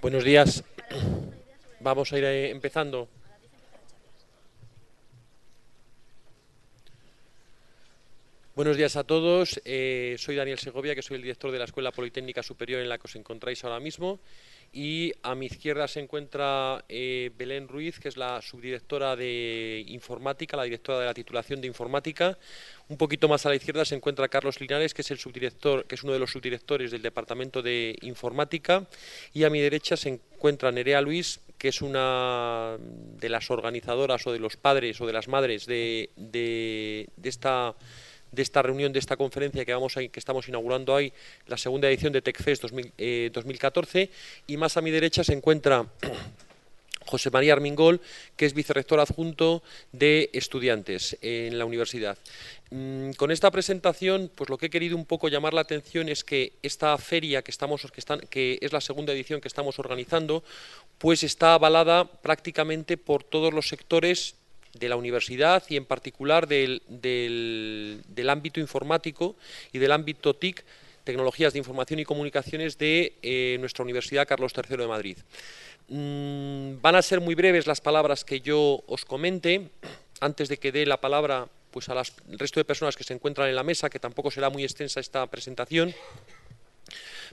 Buenos días. Vamos a ir eh, empezando. Buenos días a todos. Eh, soy Daniel Segovia, que soy el director de la Escuela Politécnica Superior en la que os encontráis ahora mismo y a mi izquierda se encuentra eh, Belén Ruiz, que es la subdirectora de informática, la directora de la titulación de informática. Un poquito más a la izquierda se encuentra Carlos Linares, que es el subdirector, que es uno de los subdirectores del departamento de informática, y a mi derecha se encuentra Nerea Luis, que es una de las organizadoras o de los padres o de las madres de, de esta de esta reunión, de esta conferencia que, vamos que estamos inaugurando hoy, la segunda edición de TechFest 2014. Eh, y más a mi derecha se encuentra José María Armingol, que es vicerrector adjunto de estudiantes en la universidad. Mm, con esta presentación, pues lo que he querido un poco llamar la atención es que esta feria que estamos, que, están, que es la segunda edición que estamos organizando, pues está avalada prácticamente por todos los sectores de la universidad y en particular del, ámbito informático y del ámbito TIC, Tecnologías de Información y Comunicaciones de eh, nuestra Universidad Carlos III de Madrid. Mm, van a ser muy breves las palabras que yo os comente, antes de que dé la palabra pues, al resto de personas que se encuentran en la mesa, que tampoco será muy extensa esta presentación.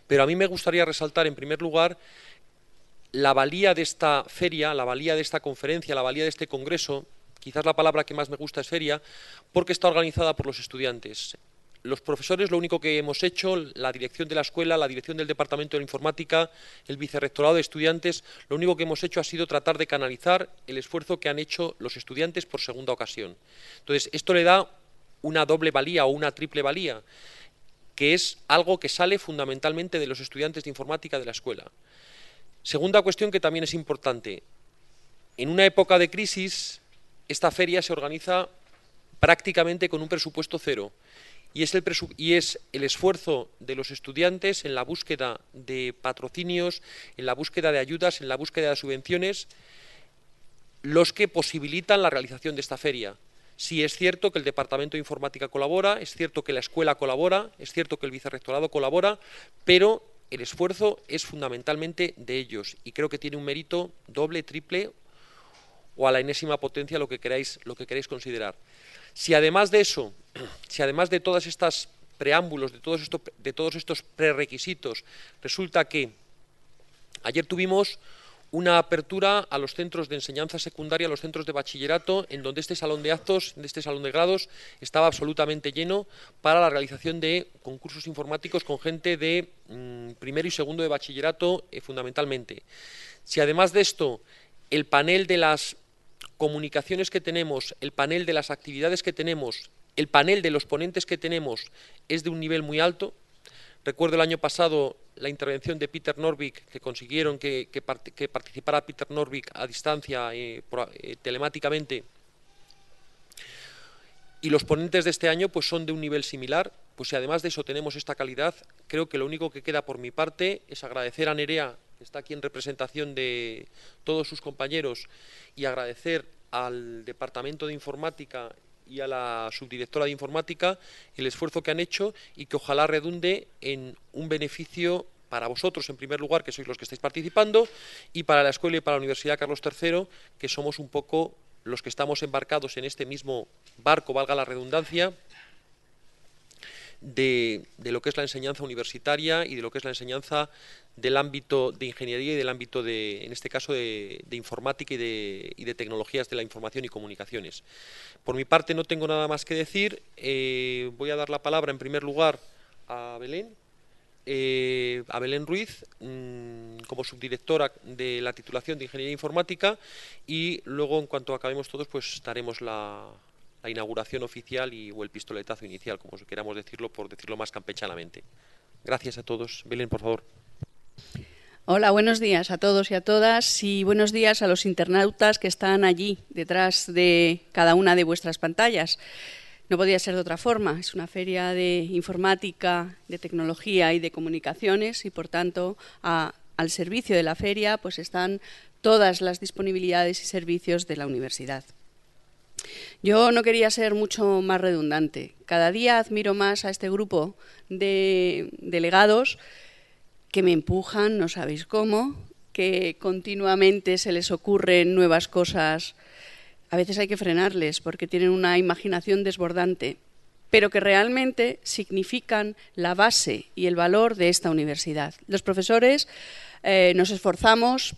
Pero a mí me gustaría resaltar, en primer lugar, la valía de esta feria, la valía de esta conferencia, la valía de este congreso, Quizás la palabra que más me gusta es feria, porque está organizada por los estudiantes. Los profesores lo único que hemos hecho, la dirección de la escuela, la dirección del Departamento de Informática, el Vicerrectorado de Estudiantes, lo único que hemos hecho ha sido tratar de canalizar el esfuerzo que han hecho los estudiantes por segunda ocasión. Entonces, esto le da una doble valía o una triple valía, que es algo que sale fundamentalmente de los estudiantes de informática de la escuela. Segunda cuestión que también es importante. En una época de crisis, esta feria se organiza prácticamente con un presupuesto cero y es, el esfuerzo de los estudiantes en la búsqueda de patrocinios, en la búsqueda de ayudas, en la búsqueda de subvenciones, los que posibilitan la realización de esta feria. Sí es cierto que el Departamento de Informática colabora, es cierto que la escuela colabora, es cierto que el vicerrectorado colabora, pero el esfuerzo es fundamentalmente de ellos y creo que tiene un mérito doble, triple o a la enésima potencia, lo que queráis, lo que considerar. Si además de eso, si además de todas estas preámbulos, de todos, estos prerequisitos, resulta que ayer tuvimos una apertura a los centros de enseñanza secundaria, a los centros de bachillerato, en donde este salón de actos, de este salón de grados, estaba absolutamente lleno para la realización de concursos informáticos con gente de mm, primero y segundo de bachillerato, eh, fundamentalmente. Si además de esto, el panel de las comunicaciones que tenemos, el panel de las actividades que tenemos, el panel de los ponentes que tenemos es de un nivel muy alto. Recuerdo el año pasado la intervención de Peter Norvik, que consiguieron que, participara Peter Norvik a distancia, eh, eh, telemáticamente. Y los ponentes de este año pues, son de un nivel similar. Pues si además de eso tenemos esta calidad, creo que lo único que queda por mi parte es agradecer a Nerea está aquí en representación de todos sus compañeros y agradecer al Departamento de Informática y a la subdirectora de Informática el esfuerzo que han hecho y que ojalá redunde en un beneficio para vosotros en primer lugar, que sois los que estáis participando, y para la escuela y para la Universidad Carlos III, que somos un poco los que estamos embarcados en este mismo barco, valga la redundancia, de, lo que es la enseñanza universitaria y de lo que es la enseñanza del ámbito de ingeniería y del ámbito de, en este caso, de, informática y de, tecnologías de la información y comunicaciones. Por mi parte no tengo nada más que decir. Eh, voy a dar la palabra en primer lugar a Belén. Eh, a Ruiz mm, como subdirectora de la titulación de Ingeniería Informática y luego en cuanto acabemos todos pues daremos la, la inauguración oficial y, o el pistoletazo inicial, como queramos decirlo, por decirlo más campechanamente. Gracias a todos. Belén, por favor. Hola, buenos días a todos y a todas y buenos días a los internautas que están allí detrás de cada una de vuestras pantallas. No podía ser de otra forma. Es una feria de informática, de tecnología y de comunicaciones y, por tanto, al servicio de la feria pues están todas las disponibilidades y servicios de la universidad. Yo no quería ser mucho más redundante. Cada día admiro más a este grupo de delegados que me empujan, no sabéis cómo, que continuamente se les ocurren nuevas cosas. A veces hay que frenarles porque tienen una imaginación desbordante, pero que realmente significan la base y el valor de esta universidad. Los profesores eh, nos esforzamos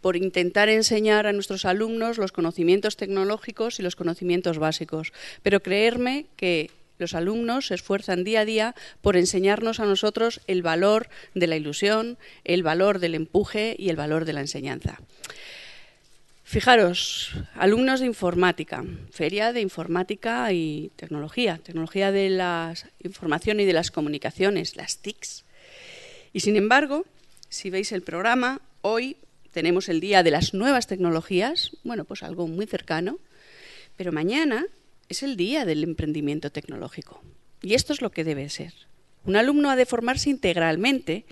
por intentar enseñar a nuestros alumnos los conocimientos tecnológicos y los conocimientos básicos. Pero creerme que los alumnos se esfuerzan día a día por enseñarnos a nosotros el valor de la ilusión, el valor del empuje y el valor de la enseñanza. Fijaros, alumnos de informática, feria de informática y tecnología, tecnología de la información y de las comunicaciones, las TICs. Y sin embargo, si veis el programa, hoy tenemos el Día de las Nuevas Tecnologías, bueno, pues algo muy cercano, pero mañana es el Día del Emprendimiento Tecnológico. Y esto es lo que debe ser. Un alumno ha de formarse integralmente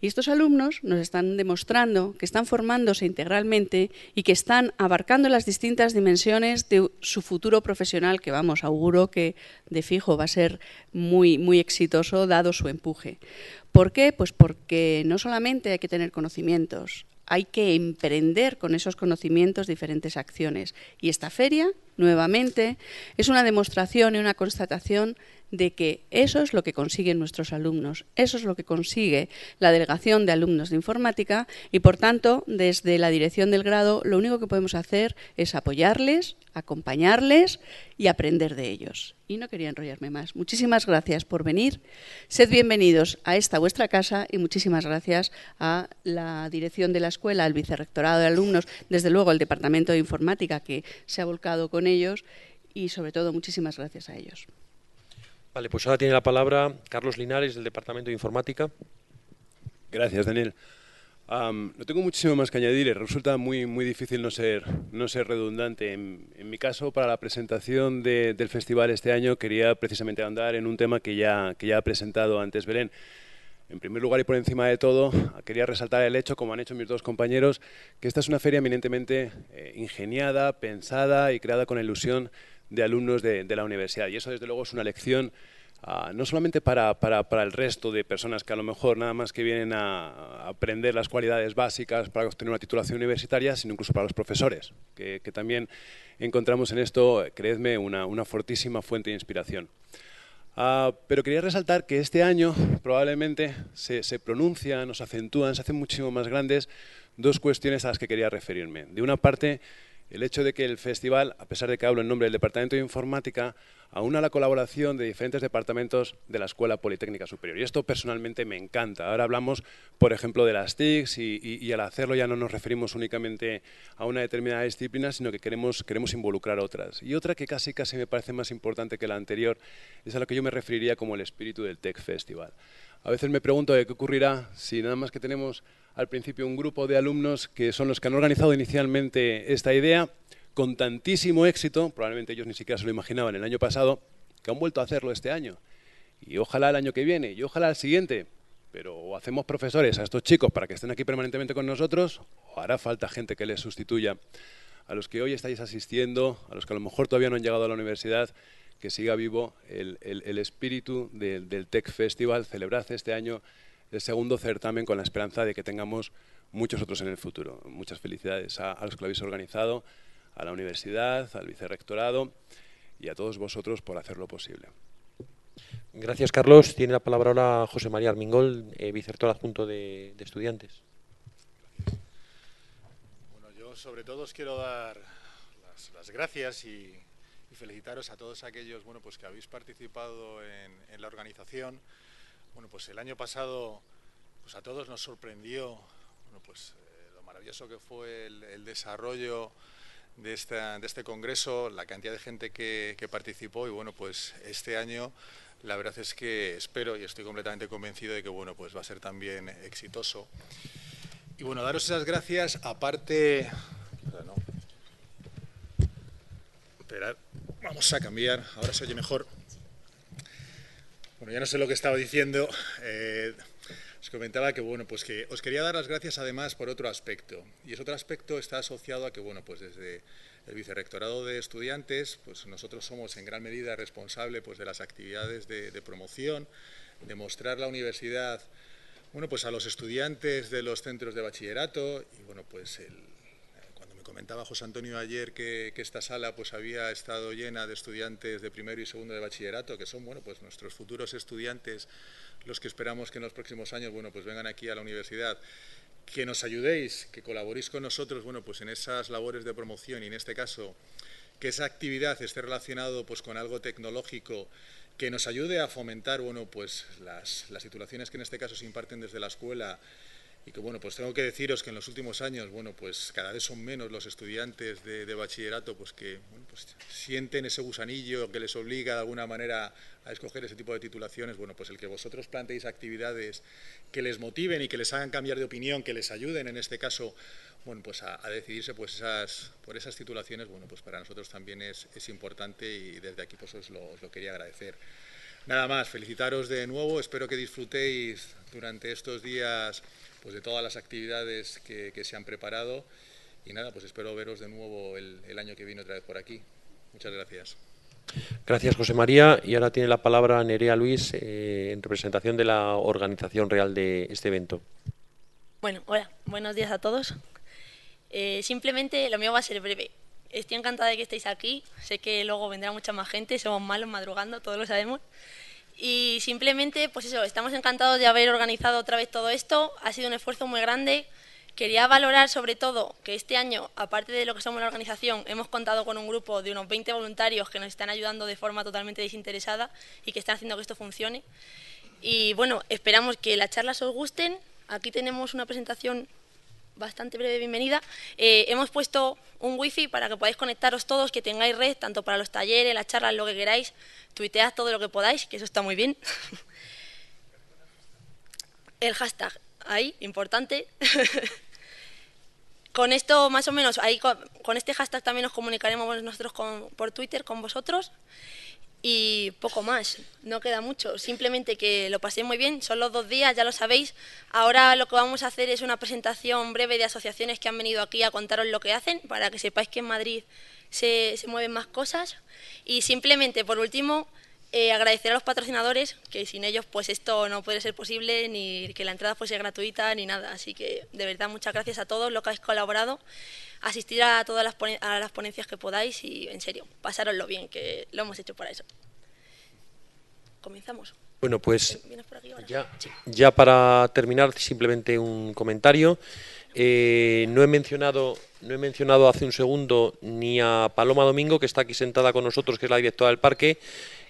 y estos alumnos nos están demostrando que están formándose integralmente y que están abarcando las distintas dimensiones de su futuro profesional, que vamos, auguro que de fijo va a ser muy, muy exitoso dado su empuje. ¿Por qué? Pues porque no solamente hay que tener conocimientos, hay que emprender con esos conocimientos diferentes acciones. Y esta feria, nuevamente, es una demostración y una constatación de que eso es lo que consiguen nuestros alumnos, eso es lo que consigue la delegación de alumnos de informática y por tanto desde la dirección del grado lo único que podemos hacer es apoyarles, acompañarles y aprender de ellos. Y no quería enrollarme más. Muchísimas gracias por venir. Sed bienvenidos a esta vuestra casa y muchísimas gracias a la dirección de la escuela, al vicerrectorado de alumnos, desde luego al Departamento de Informática que se ha volcado con ellos y sobre todo muchísimas gracias a ellos. Vale, pues ahora tiene la palabra Carlos Linares, del Departamento de Informática. Gracias, Daniel. no tengo muchísimo más que añadir, resulta muy, muy difícil no ser, no ser redundante. En, mi caso, para la presentación del festival este año, quería precisamente andar en un tema que ya, que ya ha presentado antes Belén. En primer lugar y por encima de todo, quería resaltar el hecho, como han hecho mis dos compañeros, que esta es una feria eminentemente eh, ingeniada, pensada y creada con ilusión de alumnos de, la universidad. Y eso, desde luego, es una lección ah, no solamente para, el resto de personas que a lo mejor nada más que vienen a, aprender las cualidades básicas para obtener una titulación universitaria, sino incluso para los profesores, que, también encontramos en esto, creedme, una, una fortísima fuente de inspiración. Ah, pero quería resaltar que este año probablemente se, se pronuncian, nos acentúan, se hacen muchísimo más grandes dos cuestiones a las que quería referirme. De una parte, el hecho de que el festival, a pesar de que hablo en nombre del Departamento de Informática, aúna la colaboración de diferentes departamentos de la Escuela Politécnica Superior. Y esto personalmente me encanta. Ahora hablamos, por ejemplo, de las TICs y, al hacerlo ya no nos referimos únicamente a una determinada disciplina, sino que queremos, queremos involucrar otras. Y otra que casi casi me parece más importante que la anterior es a lo que yo me referiría como el espíritu del Tech Festival. A veces me pregunto de qué ocurrirá si nada más que tenemos al principio un grupo de alumnos que son los que han organizado inicialmente esta idea con tantísimo éxito, probablemente ellos ni siquiera se lo imaginaban el año pasado, que han vuelto a hacerlo este año. Y ojalá el año que viene, y ojalá el siguiente, pero hacemos profesores a estos chicos para que estén aquí permanentemente con nosotros, o hará falta gente que les sustituya. A los que hoy estáis asistiendo, a los que a lo mejor todavía no han llegado a la universidad, que siga vivo el, espíritu del, del Tech Festival, celebrad este año el segundo certamen con la esperanza de que tengamos muchos otros en el futuro. Muchas felicidades a, los que lo habéis organizado, a la universidad, al vicerrectorado y a todos vosotros por hacerlo posible. Gracias, Carlos. Tiene la palabra ahora José María Armingol, eh, vicerrector adjunto de, Estudiantes. Bueno, yo sobre todo os quiero dar las, gracias y, felicitaros a todos aquellos bueno, pues que habéis participado en, en la organización bueno, pues el año pasado pues a todos nos sorprendió pues, eh, lo maravilloso que fue el, desarrollo de, de, este congreso, la cantidad de gente que, participó y bueno, pues este año la verdad es que espero y estoy completamente convencido de que bueno, pues va a ser también exitoso. Y bueno, daros esas gracias, aparte... vamos a cambiar, ahora se oye mejor. Bueno, ya no sé lo que estaba diciendo. Eh, os comentaba que, bueno, pues que os quería dar las gracias además por otro aspecto. Y ese otro aspecto está asociado a que, bueno, pues desde el Vicerrectorado de Estudiantes, pues nosotros somos en gran medida responsable pues, de las actividades de, de promoción, de mostrar la universidad, bueno, pues a los estudiantes de los centros de bachillerato y, bueno, pues el, comentaba José Antonio ayer que, esta sala pues, había estado llena de estudiantes de primero y segundo de bachillerato, que son bueno, pues, nuestros futuros estudiantes, los que esperamos que en los próximos años bueno, pues, vengan aquí a la universidad que nos ayudéis, que colaboréis con nosotros, bueno, pues en esas labores de promoción y en este caso que esa actividad esté relacionado pues con algo tecnológico que nos ayude a fomentar, bueno, pues las, las titulaciones que en este caso se imparten desde la escuela y que bueno, pues tengo que deciros que en los últimos años, bueno, pues cada vez son menos los estudiantes de, bachillerato pues que pues sienten ese gusanillo que les obliga de alguna manera a escoger ese tipo de titulaciones, bueno, pues el que vosotros planteéis actividades que les motiven y que les hagan cambiar de opinión, que les ayuden en este caso, bueno, pues a, decidirse pues esas, por esas titulaciones, bueno, pues para nosotros también es, importante y desde aquí pues os lo quería agradecer. Nada más, felicitaros de nuevo, espero que disfrutéis durante estos días pues, de todas las actividades que, se han preparado y nada, pues espero veros de nuevo el, año que viene otra vez por aquí. Muchas gracias. Gracias, José María. Y ahora tiene la palabra Nerea Luis eh, en representación de la organización real de este evento. Bueno, hola, buenos días a todos. Eh, simplemente lo mío va a ser breve. Estoy encantada de que estéis aquí. Sé que luego vendrá mucha más gente, somos malos madrugando, todos lo sabemos. Y simplemente, pues eso, estamos encantados de haber organizado otra vez todo esto. Ha sido un esfuerzo muy grande. Quería valorar sobre todo que este año, aparte de lo que somos la organización, hemos contado con un grupo de unos 20 voluntarios que nos están ayudando de forma totalmente desinteresada y que están haciendo que esto funcione. Y bueno, esperamos que las charlas os gusten. Aquí tenemos una presentación bastante breve bienvenida. Eh, hemos puesto un wifi para que podáis conectaros todos, que tengáis red, tanto para los talleres, las charlas, lo que queráis. Tuitead todo lo que podáis, que eso está muy bien. El hashtag, ahí, importante. con esto, más o menos, ahí con, este hashtag también nos comunicaremos nosotros por Twitter con vosotros y poco más, no queda mucho, simplemente que lo paséis muy bien, son los dos días, ya lo sabéis, ahora lo que vamos a hacer es una presentación breve de asociaciones que han venido aquí a contaros lo que hacen, para que sepáis que en Madrid se, mueven más cosas, y simplemente, por último, eh, agradecer a los patrocinadores, que sin ellos pues esto no puede ser posible, ni que la entrada fuese gratuita, ni nada, así que de verdad muchas gracias a todos los que habéis colaborado, asistir a todas las, a las ponencias que podáis y, en serio, pasároslo bien, que lo hemos hecho para eso. Comenzamos. Bueno, pues eh, ya, para terminar, simplemente un comentario. Eh, no, he mencionado, no he mencionado hace un segundo ni a Paloma Domingo, que está aquí sentada con nosotros, que es la directora del parque,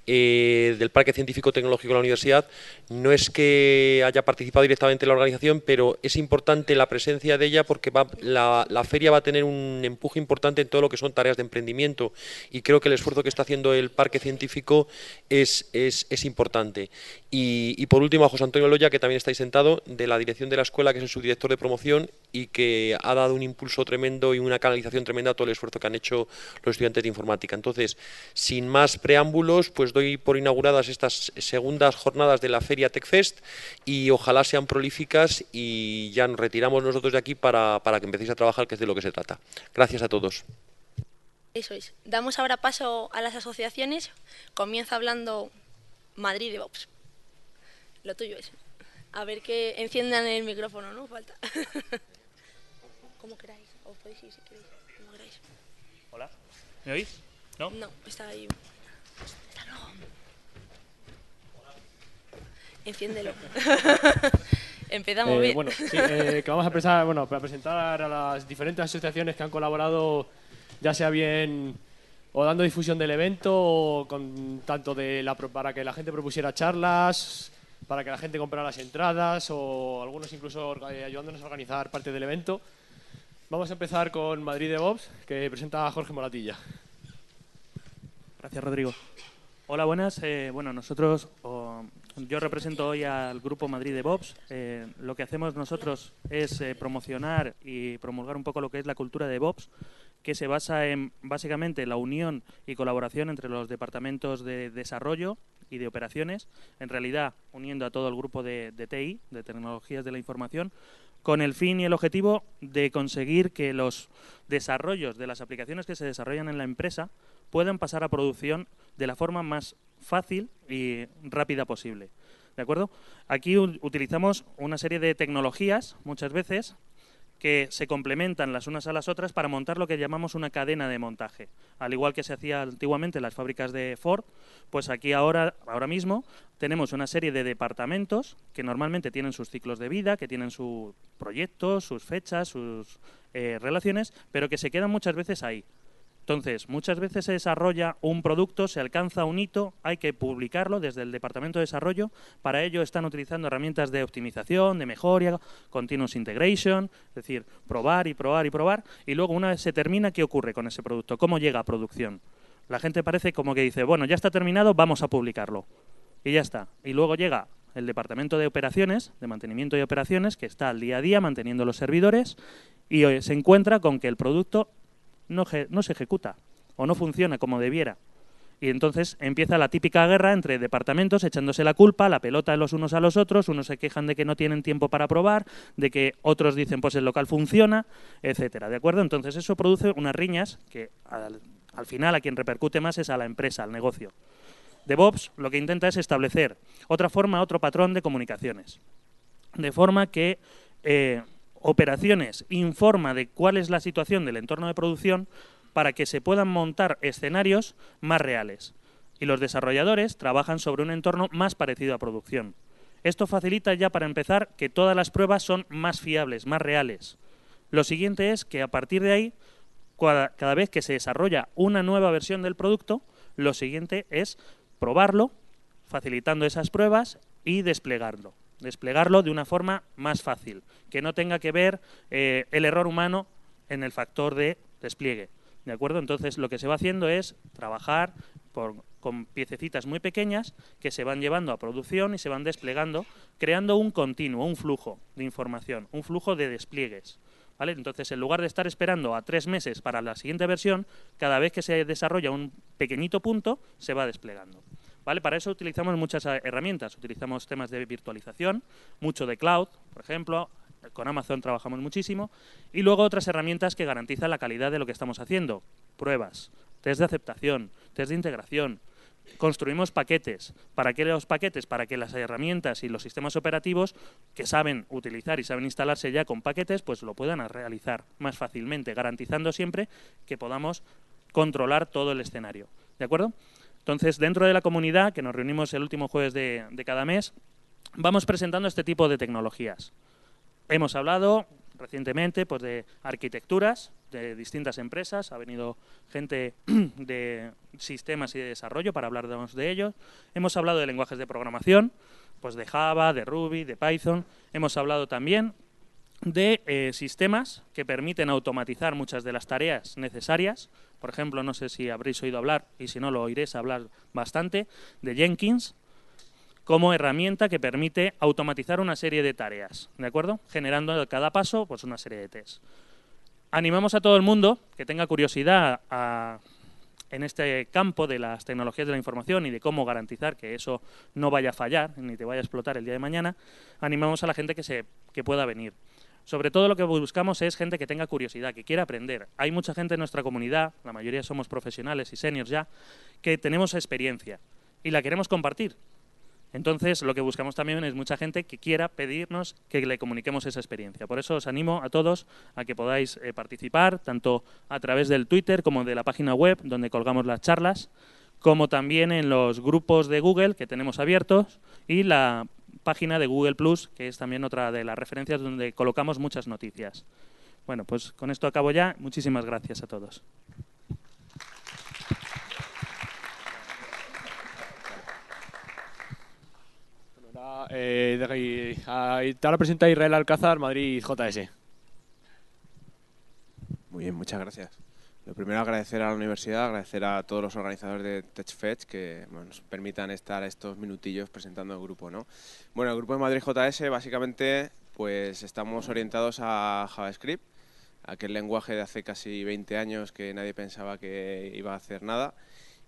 eh, del Parque Científico Tecnológico de la Universidad. No es que haya participado directamente en la organización, pero es importante la presencia de ella porque va, la, feria va a tener un empuje importante en todo lo que son tareas de emprendimiento y creo que el esfuerzo que está haciendo el Parque Científico es, es, importante. Y, por último a José Antonio Loya, que también estáis sentado, de la dirección de la escuela, que es el subdirector de promoción y que ha dado un impulso tremendo y una canalización tremenda a todo el esfuerzo que han hecho los estudiantes de informática. Entonces, sin más preámbulos, pues Estoy por inauguradas estas segundas jornadas de la Feria TechFest y ojalá sean prolíficas y ya nos retiramos nosotros de aquí para, que empecéis a trabajar, que es de lo que se trata. Gracias a todos. Eso es. Damos ahora paso a las asociaciones. Comienza hablando Madrid de Vox. Lo tuyo es. A ver que enciendan el micrófono, ¿no? Falta. Como queráis. Hola. ¿Me oís? ¿No? No, está ahí. Enciéndelo. Empezamos eh, bien. Bueno, eh, que vamos a, presentar, bueno, a presentar a las diferentes asociaciones que han colaborado, ya sea bien o dando difusión del evento, o con tanto de la, para que la gente propusiera charlas, para que la gente comprara las entradas, o algunos incluso eh, ayudándonos a organizar parte del evento. Vamos a empezar con Madrid de DevOps, que presenta a Jorge Moratilla. Gracias, Rodrigo. Hola, buenas. bueno, nosotros yo represento hoy al Grupo Madrid de Bobs. Eh, lo que hacemos nosotros es eh, promocionar y promulgar un poco lo que es la cultura de Bobs, que se basa en básicamente la unión y colaboración entre los departamentos de desarrollo y de operaciones, en realidad uniendo a todo el grupo de, de TI, de tecnologías de la información, con el fin y el objetivo de conseguir que los desarrollos de las aplicaciones que se desarrollan en la empresa puedan pasar a producción de la forma más fácil y rápida posible. ¿De acuerdo? Aquí utilizamos una serie de tecnologías, muchas veces, que se complementan las unas a las otras para montar lo que llamamos una cadena de montaje. Al igual que se hacía antiguamente en las fábricas de Ford, pues aquí ahora, ahora mismo tenemos una serie de departamentos que normalmente tienen sus ciclos de vida, que tienen sus proyectos, sus fechas, sus eh, relaciones, pero que se quedan muchas veces ahí. Entonces, muchas veces se desarrolla un producto, se alcanza un hito, hay que publicarlo desde el Departamento de Desarrollo. Para ello están utilizando herramientas de optimización, de mejora, continuous integration, es decir, probar y probar y probar. Y luego, una vez se termina, ¿qué ocurre con ese producto? ¿Cómo llega a producción? La gente parece como que dice, bueno, ya está terminado, vamos a publicarlo. Y ya está. Y luego llega el Departamento de Operaciones, de Mantenimiento y Operaciones, que está al día a día manteniendo los servidores y se encuentra con que el producto no, se ejecuta o no funciona como debiera. Y entonces empieza la típica guerra entre departamentos echándose la culpa, la pelota de los unos a los otros, unos se quejan de que no tienen tiempo para probar, de que otros dicen pues el local funciona, etcétera, ¿de acuerdo? Entonces eso produce unas riñas que al, final a quien repercute más es a la empresa, al negocio. DevOps lo que intenta es establecer otra forma, otro patrón de comunicaciones, de forma que eh, operaciones informa de cuál es la situación del entorno de producción para que se puedan montar escenarios más reales. Y los desarrolladores trabajan sobre un entorno más parecido a producción. Esto facilita ya para empezar que todas las pruebas son más fiables, más reales. Lo siguiente es que a partir de ahí, cada vez que se desarrolla una nueva versión del producto, lo siguiente es probarlo, facilitando esas pruebas y desplegarlo desplegarlo de una forma más fácil, que no tenga que ver eh, el error humano en el factor de despliegue. ¿De acuerdo? Entonces lo que se va haciendo es trabajar por, con piececitas muy pequeñas que se van llevando a producción y se van desplegando, creando un continuo, un flujo de información, un flujo de despliegues. ¿Vale? Entonces, en lugar de estar esperando a tres meses para la siguiente versión, cada vez que se desarrolla un pequeñito punto, se va desplegando. ¿vale? Para eso utilizamos muchas herramientas. Utilizamos temas de virtualización, mucho de cloud, por ejemplo, con Amazon trabajamos muchísimo, y luego otras herramientas que garantizan la calidad de lo que estamos haciendo. Pruebas, test de aceptación, test de integración, construimos paquetes. ¿Para qué los paquetes? Para que las herramientas y los sistemas operativos que saben utilizar y saben instalarse ya con paquetes, pues lo puedan realizar más fácilmente, garantizando siempre que podamos controlar todo el escenario. ¿De acuerdo? Entonces, dentro de la comunidad, que nos reunimos el último jueves de, cada mes, vamos presentando este tipo de tecnologías. Hemos hablado recientemente pues, de arquitecturas de distintas empresas, ha venido gente de sistemas y de desarrollo para hablar de ellos. Hemos hablado de lenguajes de programación, pues de Java, de Ruby, de Python. Hemos hablado también de eh, sistemas que permiten automatizar muchas de las tareas necesarias por ejemplo, no sé si habréis oído hablar, y si no lo oiréis hablar bastante, de Jenkins como herramienta que permite automatizar una serie de tareas, ¿de acuerdo? Generando a cada paso pues, una serie de test. Animamos a todo el mundo que tenga curiosidad en este campo de las tecnologías de la información y de cómo garantizar que eso no vaya a fallar ni te vaya a explotar el día de mañana, animamos a la gente que, se, que pueda venir. Sobre todo lo que buscamos es gente que tenga curiosidad, que quiera aprender. Hay mucha gente en nuestra comunidad, la mayoría somos profesionales y seniors ya, que tenemos experiencia y la queremos compartir. Entonces, lo que buscamos también es mucha gente que quiera pedirnos que le comuniquemos esa experiencia. Por eso os animo a todos a que podáis eh, participar, tanto a través del Twitter como de la página web donde colgamos las charlas, como también en los grupos de Google que tenemos abiertos y la página de Google Plus, que es también otra de las referencias donde colocamos muchas noticias. Bueno, pues con esto acabo ya. Muchísimas gracias a todos. ahora presenta Israel Alcázar, Madrid JS. Muy bien, muchas gracias. Lo primero agradecer a la universidad, agradecer a todos los organizadores de TechFetch que nos permitan estar estos minutillos presentando el grupo. ¿no? Bueno, el grupo de Madrid JS básicamente pues estamos orientados a JavaScript, aquel lenguaje de hace casi 20 años que nadie pensaba que iba a hacer nada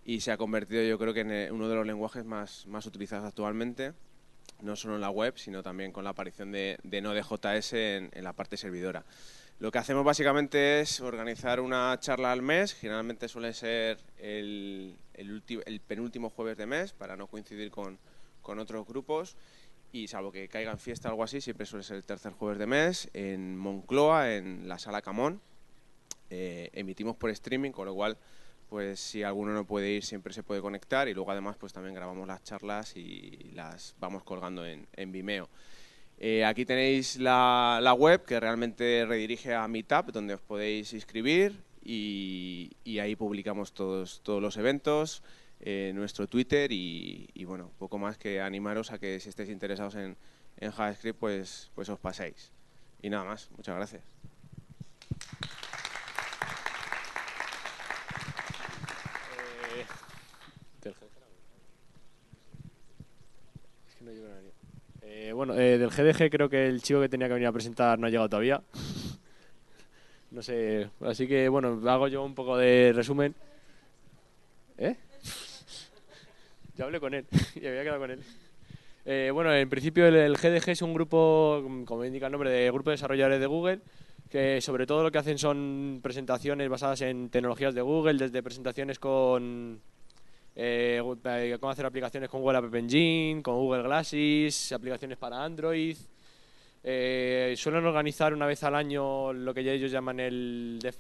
y se ha convertido yo creo que en eh, uno de los lenguajes más, utilizados actualmente, no solo en la web, sino también con la aparición de, de Node.js en la parte servidora. Lo que hacemos básicamente es organizar una charla al mes, generalmente suele ser el, el, penúltimo jueves de mes para no coincidir con, otros grupos y salvo que caiga en fiesta o algo así, siempre suele ser el tercer jueves de mes en Moncloa, en la sala Camón. Eh, emitimos por streaming, con lo cual pues si alguno no puede ir siempre se puede conectar y luego además pues también grabamos las charlas y las vamos colgando en, en Vimeo. Eh, aquí tenéis la, web que realmente redirige a Meetup, donde os podéis inscribir y, ahí publicamos todos, los eventos, eh, nuestro Twitter y, bueno, poco más que animaros a que si estéis interesados en, JavaScript, pues, pues, os paséis. Y nada más, muchas gracias. Eh, eh, bueno, eh, del GDG creo que el chico que tenía que venir a presentar no ha llegado todavía. No sé, así que bueno, hago yo un poco de resumen. ¿Eh? Ya hablé con él y había quedado con él. Eh, bueno, en principio el, GDG es un grupo, mm, como indica el nombre, de grupo de desarrolladores de Google, que sobre todo lo que hacen son presentaciones basadas en tecnologías de Google, desde presentaciones con eh, eh, cómo hacer aplicaciones con Google App Engine, con Google Glasses, aplicaciones para Android. Eh, suelen organizar una vez al año lo que ellos llaman el Def,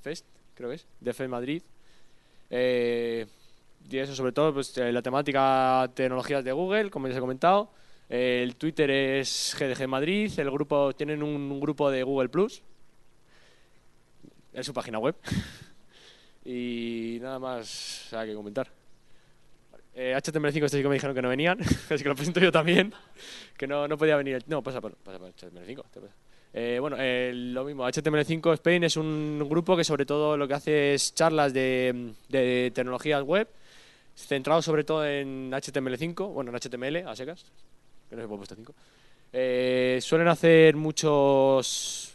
Fest, creo que es, Def Madrid. y eso sobre todo, pues la temática tecnologías de Google, como ya he comentado. El Twitter es GDG Madrid, el grupo, tienen un grupo de Google Plus en su página web. Y nada más hay que comentar. HTML5, este sí que me dijeron que no venían, así que lo presento yo también, que no, no podía venir. No, pasa por, HTML5. Eh, bueno, eh, lo mismo, HTML5 Spain es un grupo que sobre todo lo que hace es charlas de, tecnologías web, centrado sobre todo en HTML5, bueno, en HTML, a secas, que no se puesto 5. Eh, suelen hacer muchos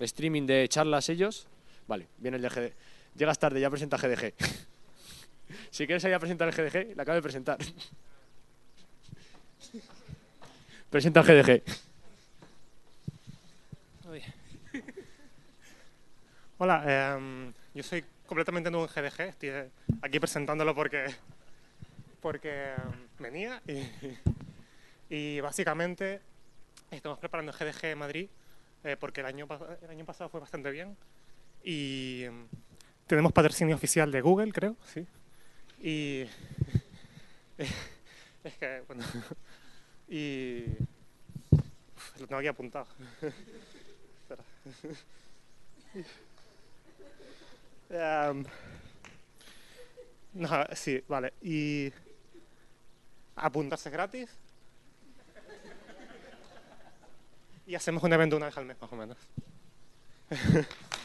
streaming de charlas ellos. Vale, viene el DGD. Llegas tarde, ya presenta GDG. si quieres ir a presentar el GDG, la acabo de presentar. presenta el GDG. Hola, em, yo soy completamente nuevo en GDG. Estoy eh, aquí presentándolo porque, porque em, venía y, básicamente estamos preparando el GDG de Madrid eh, porque el año, el año pasado fue bastante bien y em, tenemos patrocinio oficial de Google, creo, sí. Y. Es que, bueno. Y. lo tengo aquí apuntado. Espera. Em, no, sí, vale. Y. Apuntarse gratis. Y hacemos un evento una vez al mes, más o menos.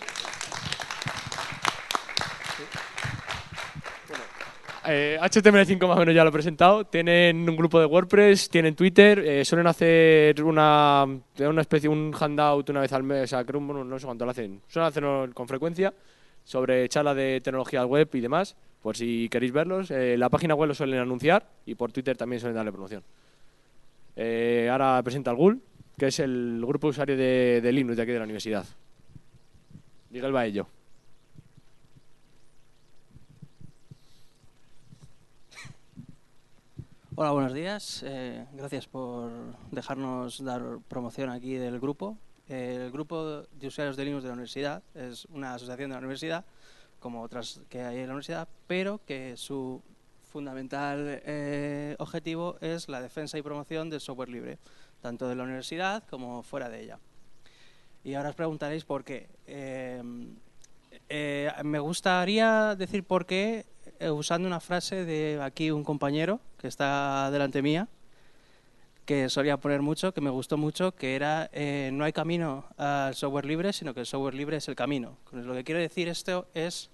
HTML5 eh, más o menos ya lo he presentado. Tienen un grupo de WordPress, tienen Twitter, eh, suelen hacer una, una especie, un handout una vez al mes, a sea, no sé cuánto lo hacen, suelen hacerlo con frecuencia sobre charla de tecnología web y demás, por si queréis verlos. Eh, la página web lo suelen anunciar y por Twitter también suelen darle promoción. ahora presenta al GUL, que es el grupo usuario de, Linux de aquí de la universidad. Miguel a ello. Hola, buenos días. Eh, gracias por dejarnos dar promoción aquí del grupo. El grupo de usuarios de Linux de la universidad es una asociación de la universidad, como otras que hay en la universidad, pero que su fundamental eh, objetivo es la defensa y promoción del software libre, tanto de la universidad como fuera de ella. Y ahora os preguntaréis por qué. Eh, me gustaría decir por qué eh, usando una frase de aquí un compañero que está delante mía, que solía poner mucho, que me gustó mucho, que era eh, no hay camino al software libre, sino que el software libre es el camino. Lo que quiero decir esto es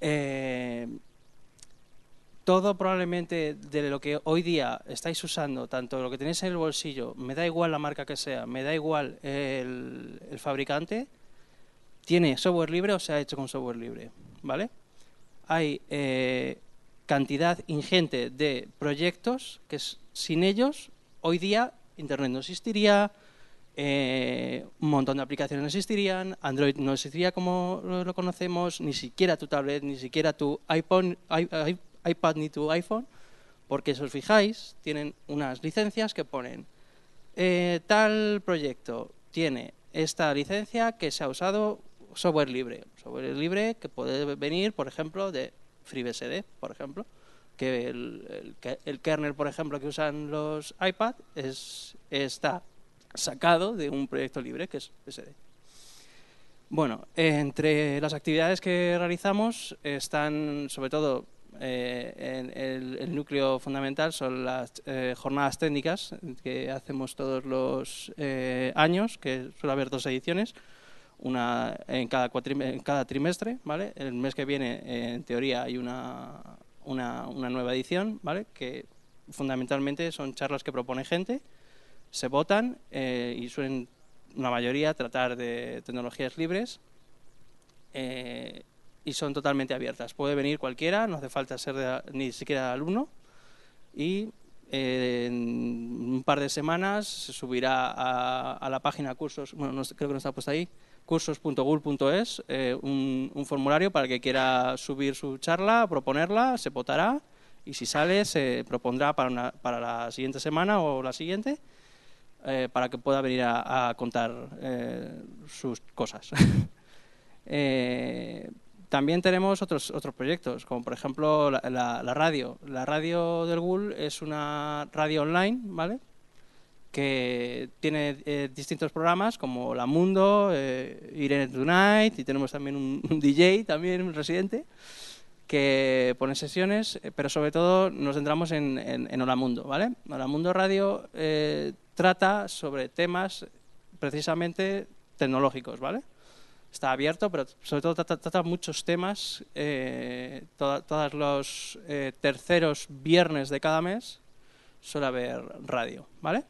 eh, todo probablemente de lo que hoy día estáis usando, tanto lo que tenéis en el bolsillo, me da igual la marca que sea, me da igual el fabricante, tiene software libre o se ha hecho con software libre, ¿vale? hay eh, cantidad ingente de proyectos que sin ellos hoy día Internet no existiría, eh, un montón de aplicaciones no existirían, Android no existiría como lo, conocemos, ni siquiera tu tablet, ni siquiera tu iPhone, iPad ni tu iPhone, porque si os fijáis, tienen unas licencias que ponen eh, tal proyecto tiene esta licencia que se ha usado software libre. Software libre que puede venir, por ejemplo, de FreeBSD, por ejemplo, que el, kernel, por ejemplo, que usan los iPad es, está sacado de un proyecto libre que es BSD. Bueno, entre las actividades que realizamos están, sobre todo, eh, en el, núcleo fundamental son las eh, jornadas técnicas que hacemos todos los eh, años, que suele haber dos ediciones una en cada, en cada trimestre, ¿vale? El mes que viene, en teoría, hay una, una, una, nueva edición, ¿vale? Que fundamentalmente son charlas que propone gente, se votan eh, y suelen, la mayoría, tratar de tecnologías libres eh, y son totalmente abiertas. Puede venir cualquiera, no hace falta ser ni siquiera alumno y eh, en un par de semanas se subirá a, la página cursos, bueno, no, creo que no está puesta ahí, cursos.gul.es, eh, un, un, formulario para el que quiera subir su charla, proponerla, se votará y si sale se propondrá para, para la siguiente semana o la siguiente eh, para que pueda venir a, contar eh, sus cosas. también tenemos otros, otros proyectos, como por ejemplo la radio. La radio del GUL es una radio online, ¿vale? que tiene eh, distintos programas como La Mundo, eh, Irene Tonight y tenemos también un, DJ, también un residente, que pone sesiones, eh, pero sobre todo nos centramos en, Hola Mundo. ¿vale? Hola Mundo Radio trata sobre temas precisamente tecnológicos. ¿vale? Está abierto, pero sobre todo trata, muchos temas, todos los terceros viernes de cada mes suele haber radio, ¿vale?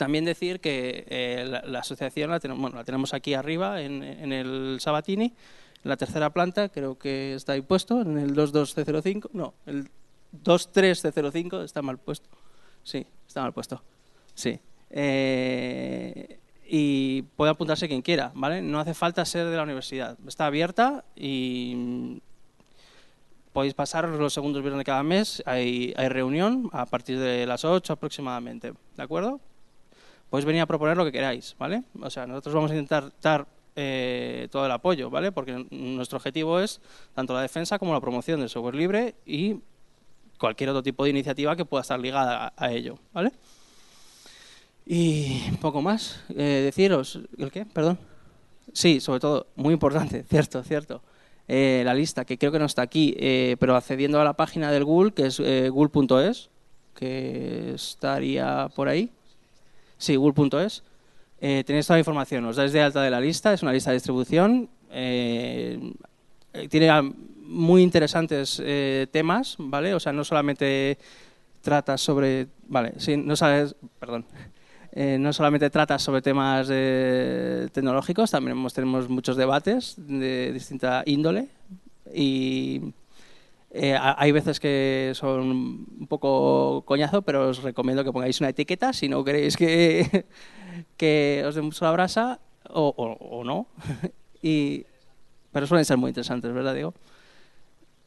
También decir que eh, la, asociación la, tenemos la tenemos aquí arriba, en, el Sabatini, en la tercera planta, creo que está ahí puesto, en el 22C05, no, el 23C05 está mal puesto. Sí, está mal puesto. Sí. Eh, y puede apuntarse quien quiera, ¿vale? No hace falta ser de la universidad. Está abierta y podéis pasar los segundos viernes de cada mes. Hay, hay reunión a partir de las 8 aproximadamente, ¿de acuerdo? podéis venir a proponer lo que queráis, ¿vale? O sea, nosotros vamos a intentar dar eh, todo el apoyo, ¿vale? Porque nuestro objetivo es tanto la defensa como la promoción del software libre y cualquier otro tipo de iniciativa que pueda estar ligada a, ello, ¿vale? Y poco más. Eh, deciros, ¿el qué? Perdón. Sí, sobre todo, muy importante, cierto, cierto. Eh, la lista, que creo que no está aquí, pero accediendo a la página del Google, que es eh, google.es, que estaría por ahí. Sí, google.es. Eh, tenéis toda la información, os dais de alta de la lista, es una lista de distribución. Eh, eh, tiene muy interesantes temas, ¿vale? O sea, no solamente trata sobre. Vale, sí, no sabes. Perdón. no solamente trata sobre temas tecnológicos, también tenemos muchos debates de distinta índole y eh, hay veces que son un poco coñazo, pero os recomiendo que pongáis una etiqueta si no queréis que, os den mucho la brasa o, no. pero suelen ser muy interesantes, ¿verdad, Diego?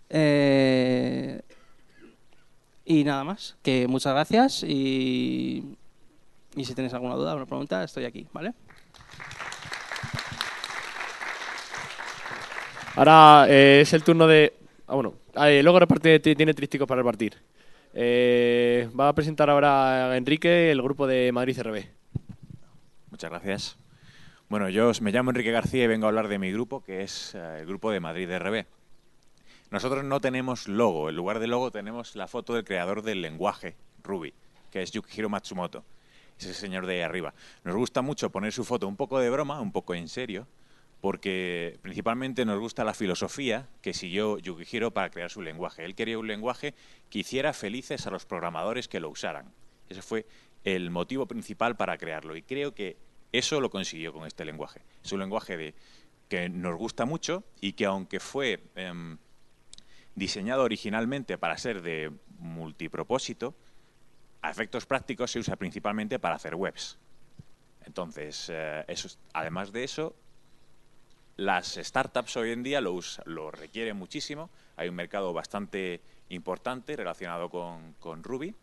Eh, y nada más, que muchas gracias y, si tenéis alguna duda o pregunta, estoy aquí, ¿vale? Ahora eh, es el turno de Ah, bueno. Ah, el eh, luego tiene trísticos para repartir. Eh, va a presentar ahora a Enrique el grupo de Madrid RB. Muchas gracias. Bueno, yo me llamo Enrique García y vengo a hablar de mi grupo, que es eh, el grupo de Madrid RB. Nosotros no tenemos logo, en lugar de logo tenemos la foto del creador del lenguaje, Ruby, que es Yukihiro Matsumoto, ese señor de ahí arriba. Nos gusta mucho poner su foto un poco de broma, un poco en serio, porque principalmente nos gusta la filosofía que siguió Yukihiro para crear su lenguaje. Él quería un lenguaje que hiciera felices a los programadores que lo usaran. Ese fue el motivo principal para crearlo y creo que eso lo consiguió con este lenguaje. Es un lenguaje de, que nos gusta mucho y que aunque fue em, diseñado originalmente para ser de multipropósito, a efectos prácticos se usa principalmente para hacer webs. Entonces, eh, además de eso, las startups hoy en día lo, lo requieren muchísimo. Hay un mercado bastante importante relacionado con, Ruby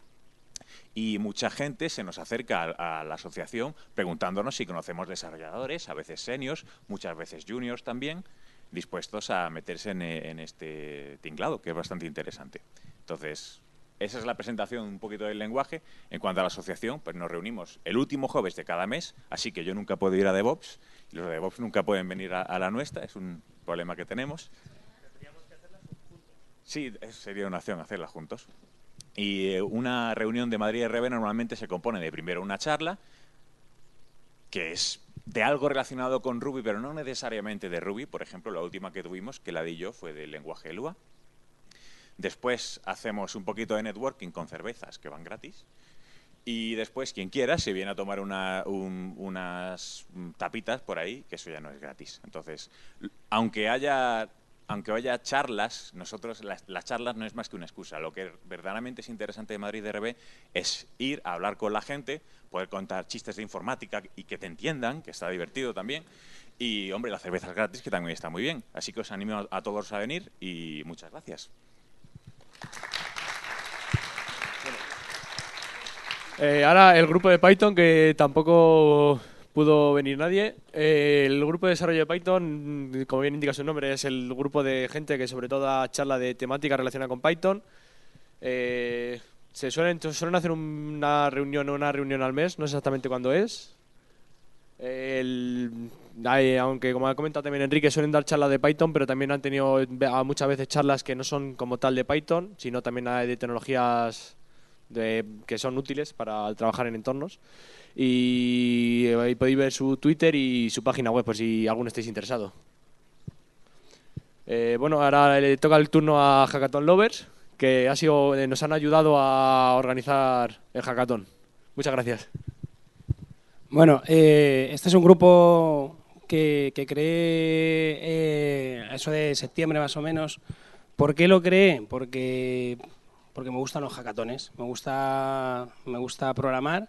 y mucha gente se nos acerca a, la asociación preguntándonos si conocemos desarrolladores, a veces seniors, muchas veces juniors también, dispuestos a meterse en, en, este tinglado, que es bastante interesante. Entonces, esa es la presentación un poquito del lenguaje. En cuanto a la asociación, pues nos reunimos el último jueves de cada mes, así que yo nunca puedo ir a DevOps, los de DevOps nunca pueden venir a, la nuestra, es un problema que tenemos. ¿Tendríamos hacerlas juntos? Sí, sería una opción hacerlas juntos. Y eh, una reunión de Madrid RB normalmente se compone de primero una charla, que es de algo relacionado con Ruby, pero no necesariamente de Ruby. Por ejemplo, la última que tuvimos, que la di yo, fue del lenguaje Lua. Después hacemos un poquito de networking con cervezas que van gratis. Y después, quien quiera, se viene a tomar una, unas tapitas por ahí, que eso ya no es gratis. Entonces, aunque haya, aunque haya charlas, nosotros las, charlas no es más que una excusa. Lo que verdaderamente es interesante de Madrid DRB es ir a hablar con la gente, poder contar chistes de informática y que te entiendan, que está divertido también. Y, hombre, las cervezas gratis, que también está muy bien. Así que os animo a todos a venir y muchas gracias. Eh, ahora el grupo de Python, que tampoco pudo venir nadie. Eh, el grupo de desarrollo de Python, mm, como bien indica su nombre, es el grupo de gente que sobre todo da charla de temática relacionada con Python. Eh, se suelen, suelen hacer una reunión o una reunión al mes, no sé exactamente cuándo es. aunque como ha comentado también Enrique, suelen dar charlas de Python, pero también han tenido muchas veces charlas que no son como tal de Python, sino también de tecnologías que son útiles para trabajar en entornos. Y, ahí eh, podéis ver su Twitter y su página web por si alguno estáis interesado. Eh, bueno, ahora le toca el turno a Hackathon Lovers, que ha sido, eh, nos han ayudado a organizar el hackathon. Muchas gracias. Bueno, este es un grupo que, que creé eso de septiembre más o menos. ¿Por qué lo creé? Porque porque me gustan los hackatones, me gusta, me gusta programar.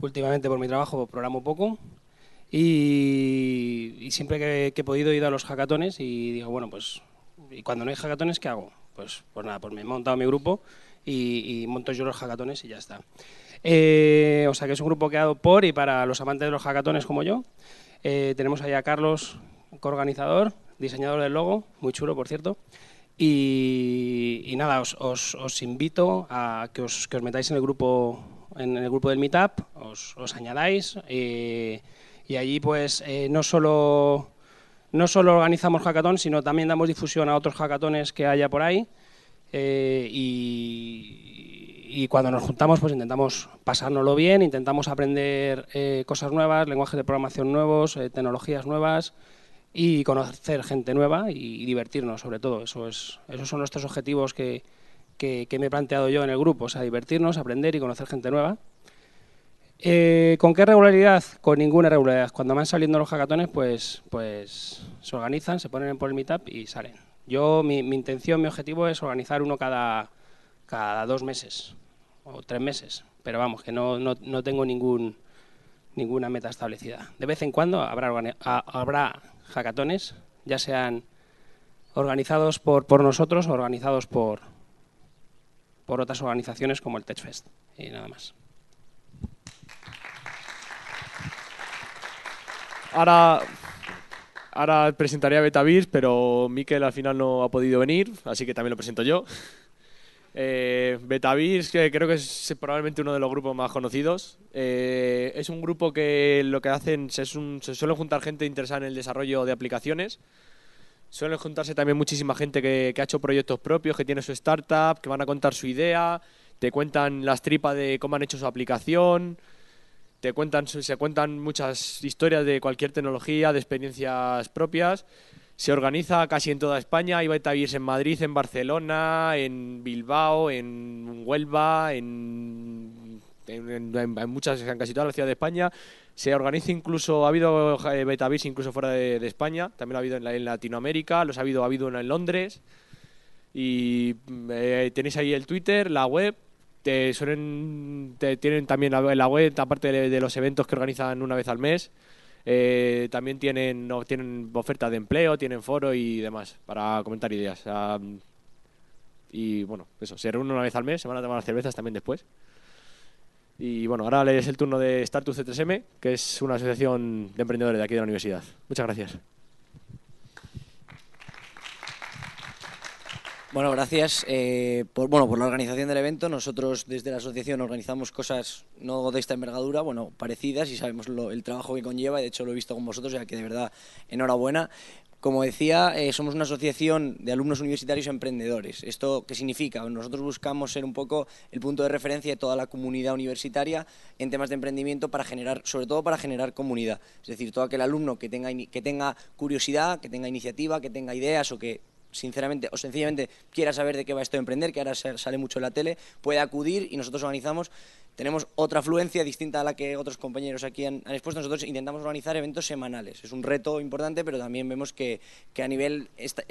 Últimamente por mi trabajo pues, programo poco y, siempre que, he podido he ido a los hackatones y digo, bueno, pues y cuando no hay hackatones, ¿qué hago? Pues, pues nada, pues me he montado mi grupo y, monto yo los hackatones y ya está. Eh, o sea que es un grupo creado por y para los amantes de los hackatones como yo. Eh, tenemos ahí a Carlos, coorganizador, diseñador del logo, muy chulo por cierto. Y, nada, os, invito a que os, metáis en el grupo, en el grupo del Meetup, os, añadáis eh, y allí pues eh, no solo organizamos hackathons, sino también damos difusión a otros hackatones que haya por ahí. Eh, y, cuando nos juntamos, pues intentamos pasárnoslo bien, intentamos aprender cosas nuevas, lenguajes de programación nuevos, tecnologías nuevas y conocer gente nueva y divertirnos sobre todo. Eso es, esos son nuestros objetivos que, que, me he planteado yo en el grupo, o sea, divertirnos, aprender y conocer gente nueva. Eh, ¿Con qué regularidad? Con ninguna regularidad. Cuando van saliendo los hackatones, pues, pues se organizan, se ponen por el meetup y salen. Yo, mi, mi intención, mi objetivo es organizar uno cada, cada dos meses o tres meses, pero vamos, que no, no, no tengo ningún, ninguna meta establecida. De vez en cuando habrá, habrá hackatones, ya sean organizados por, por nosotros o organizados por, por otras organizaciones como el TechFest y nada más. Ahora, ahora presentaría a Betavir, pero Miquel al final no ha podido venir, así que también lo presento yo. Eh, Betavis, que creo que es probablemente uno de los grupos más conocidos. Eh, es un grupo que lo que hacen es suele juntar gente interesada en el desarrollo de aplicaciones. Suelen juntarse también muchísima gente que, ha hecho proyectos propios, que tiene su startup, que van a contar su idea, te cuentan las tripas de cómo han hecho su aplicación, te cuentan, se cuentan muchas historias de cualquier tecnología, de experiencias propias se organiza casi en toda España. Hay bis en Madrid, en Barcelona, en Bilbao, en Huelva, en, en, muchas, en casi toda la ciudad de España. Se organiza incluso, ha habido eh, Betavis incluso fuera de, España, también lo ha habido en, Latinoamérica, los ha habido, ha habido en Londres. Y eh, tenéis ahí el Twitter, la web, te tienen también en la web, aparte de los eventos que organizan una vez al mes. Eh, también tienen, no, tienen ofertas de empleo, tienen foro y demás para comentar ideas. Ah, y bueno, eso, se reúnen una vez al mes, se van a tomar las cervezas también después. Y bueno, ahora es el turno de Startup C3M, que es una asociación de emprendedores de aquí de la universidad. Muchas gracias. Bueno, gracias eh, por, bueno, por la organización del evento. Nosotros desde la asociación organizamos cosas no de esta envergadura, bueno, parecidas y sabemos el trabajo que conlleva. De hecho, lo he visto con vosotros, ya que de verdad, enhorabuena. Como decía, eh, somos una asociación de alumnos universitarios emprendedores. ¿Esto qué significa? Nosotros buscamos ser un poco el punto de referencia de toda la comunidad universitaria en temas de emprendimiento para generar, sobre todo para generar comunidad. Es decir, todo aquel alumno que tenga, que tenga curiosidad, que tenga iniciativa, que tenga ideas o que sinceramente o sencillamente quiera saber de qué va esto de emprender, que ahora sale mucho en la tele, puede acudir y nosotros organizamos. Tenemos otra afluencia distinta a la que otros compañeros aquí han, expuesto. Nosotros intentamos organizar eventos semanales. Es un reto importante, pero también vemos que, a, nivel,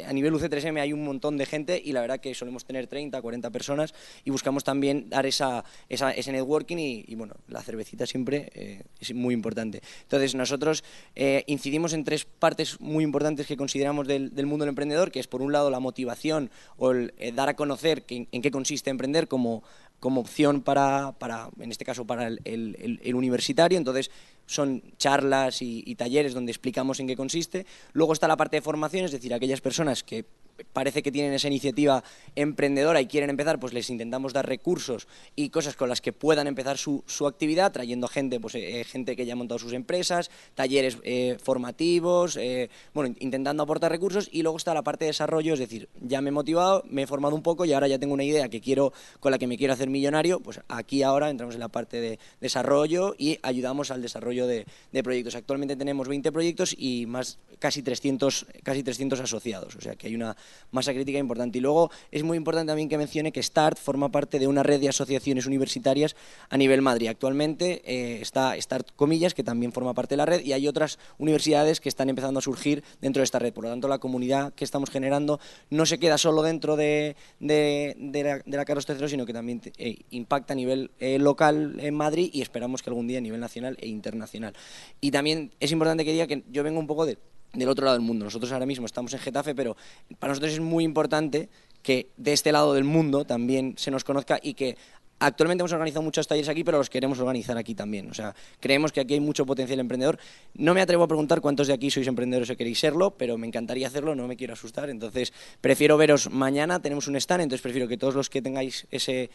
a nivel UC3M hay un montón de gente y la verdad que solemos tener 30, 40 personas y buscamos también dar esa, ese networking y, bueno, la cervecita siempre eh, es muy importante. Entonces nosotros eh, incidimos en tres partes muy importantes que consideramos del, mundo del emprendedor, que es por un lado la motivación o el eh, dar a conocer en qué consiste emprender como, como opción para, en este caso, para el, universitario. Entonces, son charlas y, y talleres donde explicamos en qué consiste. Luego está la parte de formación, es decir, aquellas personas que parece que tienen esa iniciativa emprendedora y quieren empezar, pues les intentamos dar recursos y cosas con las que puedan empezar su, actividad, trayendo gente, pues, eh, gente que ya ha montado sus empresas, talleres eh, formativos, eh, bueno, intentando aportar recursos y luego está la parte de desarrollo, es decir, ya me he motivado, me he formado un poco y ahora ya tengo una idea que quiero, con la que me quiero hacer millonario, pues aquí ahora entramos en la parte de desarrollo y ayudamos al desarrollo de, de proyectos. Actualmente tenemos 20 proyectos y más casi 300, casi 300 asociados, o sea que hay una masa crítica importante. Y luego es muy importante también que mencione que START forma parte de una red de asociaciones universitarias a nivel Madrid. Actualmente eh, está START Comillas, que también forma parte de la red, y hay otras universidades que están empezando a surgir dentro de esta red. Por lo tanto, la comunidad que estamos generando no se queda solo dentro de, de, la, de la sino que también eh, impacta a nivel eh, local en Madrid y esperamos que algún día a nivel nacional e internacional. Y también es importante que diga que yo vengo un poco de del otro lado del mundo. Nosotros ahora mismo estamos en Getafe, pero para nosotros es muy importante que de este lado del mundo también se nos conozca y que actualmente hemos organizado muchos talleres aquí, pero los queremos organizar aquí también. O sea, creemos que aquí hay mucho potencial emprendedor. No me atrevo a preguntar cuántos de aquí sois emprendedores o queréis serlo, pero me encantaría hacerlo, no me quiero asustar. Entonces, prefiero veros mañana, tenemos un stand, entonces prefiero que todos los que tengáis ese,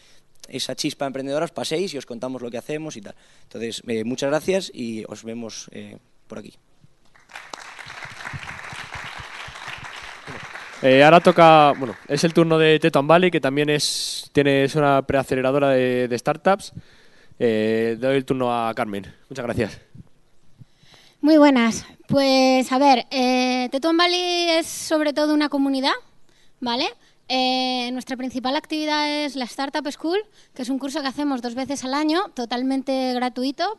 esa chispa emprendedora os paséis y os contamos lo que hacemos y tal. Entonces, eh, muchas gracias y os vemos eh, por aquí. Eh, ahora toca, bueno, es el turno de Teton Valley, que también es, tiene, es una preaceleradora de, startups. Eh, doy el turno a Carmen. Muchas gracias. Muy buenas. Pues a ver, eh, Teton Valley es sobre todo una comunidad, ¿vale? Eh, nuestra principal actividad es la Startup School, que es un curso que hacemos dos veces al año, totalmente gratuito,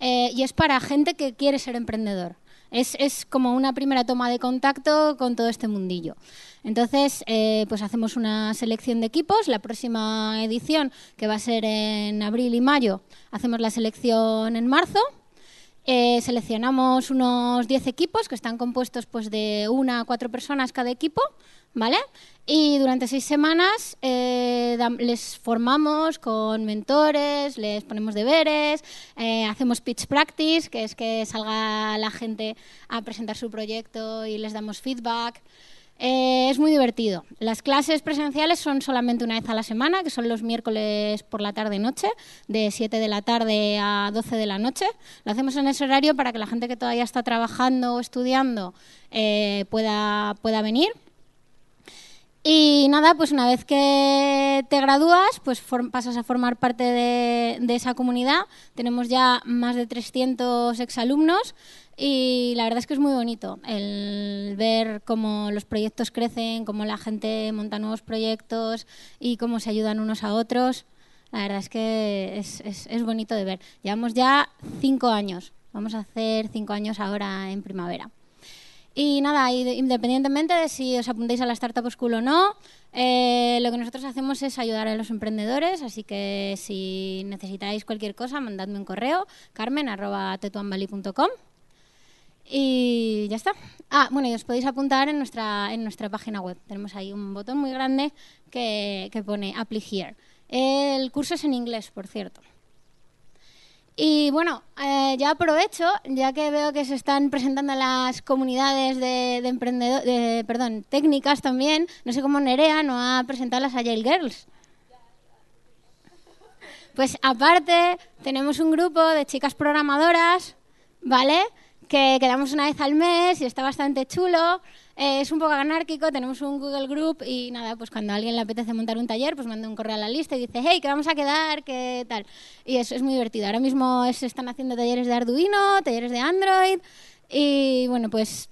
y es para gente que quiere ser emprendedor es, como una primera toma de contacto con todo este mundillo. Entonces, eh, pues hacemos una selección de equipos. La próxima edición, que va a ser en abril y mayo, hacemos la selección en marzo. Eh, seleccionamos unos 10 equipos que están compuestos pues, de una a cuatro personas cada equipo, ¿vale? Y durante seis semanas eh, les formamos con mentores, les ponemos deberes, eh, hacemos pitch practice, que es que salga la gente a presentar su proyecto y les damos feedback. Eh, es muy divertido. Las clases presenciales son solamente una vez a la semana, que son los miércoles por la tarde-noche, de 7 de la tarde a 12 de la noche. Lo hacemos en ese horario para que la gente que todavía está trabajando o estudiando eh, pueda, venir. Y nada, pues una vez que te gradúas, pues pasas a formar parte de, de, esa comunidad. Tenemos ya más de 300 exalumnos y la verdad es que es muy bonito el ver cómo los proyectos crecen, cómo la gente monta nuevos proyectos y cómo se ayudan unos a otros. La verdad es que es, bonito de ver. Llevamos ya cinco años, vamos a hacer cinco años ahora en primavera. Y nada, independientemente de si os apuntáis a la Startup School o no, eh, lo que nosotros hacemos es ayudar a los emprendedores, así que si necesitáis cualquier cosa, mandadme un correo, Carmen@tetuanvali.com. Y ya está. Ah, bueno, y os podéis apuntar en nuestra, página web. Tenemos ahí un botón muy grande que, pone Apply Here. El curso es en inglés, por cierto. Y bueno, eh, ya aprovecho, ya que veo que se están presentando las comunidades de, emprendedor, perdón, técnicas también. No sé cómo Nerea no ha presentado las Agile Girls. Pues aparte, tenemos un grupo de chicas programadoras, ¿vale? que quedamos una vez al mes y está bastante chulo. Eh, es un poco anárquico, tenemos un Google Group y nada, pues cuando a alguien le apetece montar un taller, pues manda un correo a la lista y dice, hey, que vamos a quedar, qué tal. Y eso es muy divertido. Ahora mismo se están haciendo talleres de Arduino, talleres de Android y bueno, pues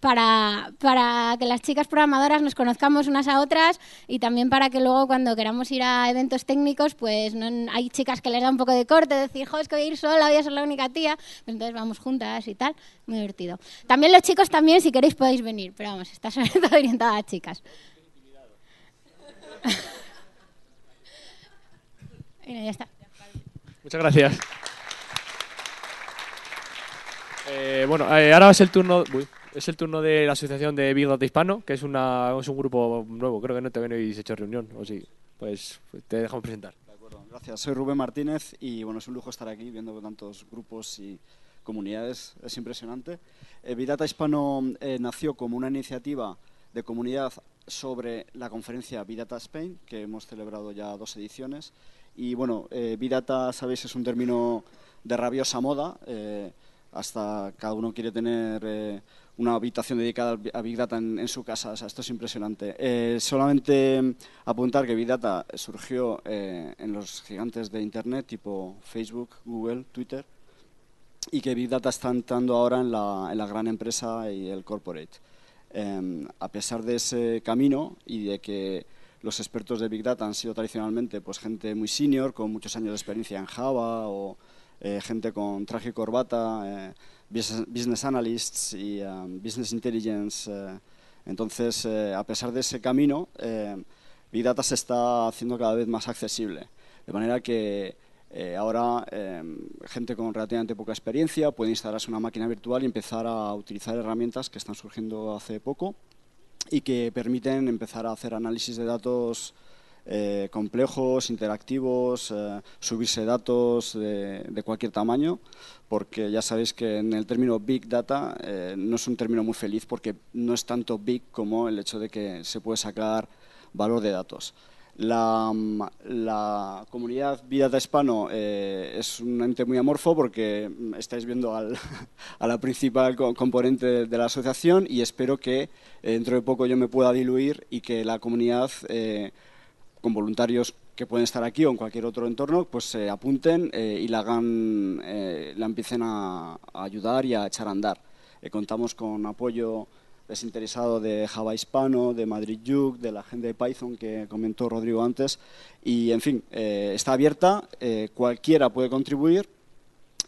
para, para que las chicas programadoras nos conozcamos unas a otras y también para que luego cuando queramos ir a eventos técnicos, pues no, hay chicas que les da un poco de corte, decir, jo, es que voy a ir sola, voy a ser la única tía, pues entonces vamos juntas y tal, muy divertido. También los chicos también, si queréis podéis venir, pero vamos, está sobre todo orientada a chicas. Muchas gracias. Eh, bueno, eh, ahora es el turno... Uy es el turno de la Asociación de Big Hispano, que es, una, es un grupo nuevo, creo que no te habéis hecho reunión, o sí. Pues, pues te dejamos presentar. De acuerdo, gracias. Soy Rubén Martínez y bueno, es un lujo estar aquí viendo tantos grupos y comunidades, es impresionante. Eh, vidata Hispano eh, nació como una iniciativa de comunidad sobre la conferencia Big Data Spain, que hemos celebrado ya dos ediciones. Y bueno, eh, Data, sabéis, es un término de rabiosa moda. Eh, hasta cada uno quiere tener una habitación dedicada a Big Data en, su casa. esto es impresionante. Eh, solamente mm, apuntar que Big Data surgió eh, en los gigantes de Internet, tipo Facebook, Google, Twitter, y que Big Data está entrando ahora en la, gran empresa y el corporate. Em, a pesar de ese camino y de que los expertos de Big Data han sido tradicionalmente pues, gente muy senior, con muchos años de experiencia en Java o eh, gente con traje y corbata, eh, business analysts y um, business intelligence. Eh. Entonces, a pesar de ese camino, Big Data se está haciendo cada vez más accesible. De manera que ahora gente con relativamente poca experiencia puede instalarse una máquina virtual y empezar a utilizar herramientas que están surgiendo hace poco y que permiten empezar a hacer análisis de datos eh, complejos, interactivos, eh, subirse datos de, cualquier tamaño, porque ya sabéis que en el término Big Data eh, no es un término muy feliz porque no es tanto big como el hecho de que se puede sacar valor de datos. La, mm, la comunidad Vida de Hispano es un ente muy amorfo porque mm, estáis viendo a la principal componente de la asociación y espero que dentro de poco yo me pueda diluir y que la comunidad con voluntarios que pueden estar aquí o en cualquier otro entorno, pues se eh, apunten eh, y la, hagan, eh, la empiecen a, ayudar y a echar a andar. contamos con apoyo desinteresado de Java Hispano, de Madrid Juke, de la gente de Python que comentó Rodrigo antes. Y, en fin, está abierta, cualquiera puede contribuir